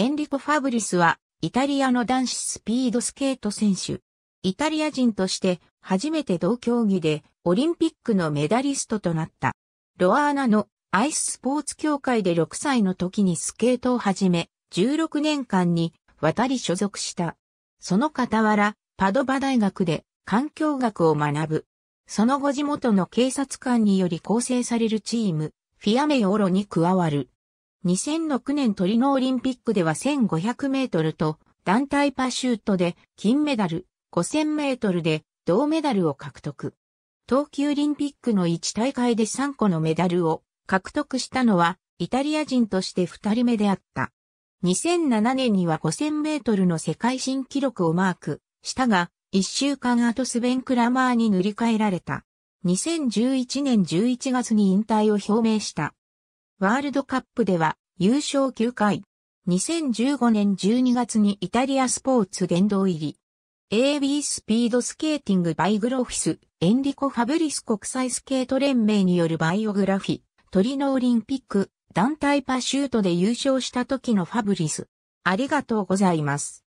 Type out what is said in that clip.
エンリコ・ファブリスは、イタリアの男子スピードスケート選手。イタリア人として初めて同競技でオリンピックのメダリストとなった。ロアーナのアイススポーツ協会で6歳の時にスケートを始め、16年間に渡り所属した。その傍ら、パドバ大学で環境学を学ぶ。その後地元の警察官により構成されるチーム、フィアメオロに加わる。2006年トリノオリンピックでは1500メートルと団体パシュートで金メダル、5000メートルで銅メダルを獲得。東急オリンピックの1大会で3個のメダルを獲得したのはイタリア人として2人目であった。2007年には5000メートルの世界新記録をマークしたが、1週間後スベン・クラマーに塗り替えられた。2011年11月に引退を表明した。ワールドカップでは優勝9回。2015年12月にイタリアスポーツ殿堂入り。AB スピードスケーティングバイグロフィス、エンリコ・ファブリス国際スケート連盟によるバイオグラフィ、トリノオリンピック、団体パシュートで優勝した時のファブリス。ありがとうございます。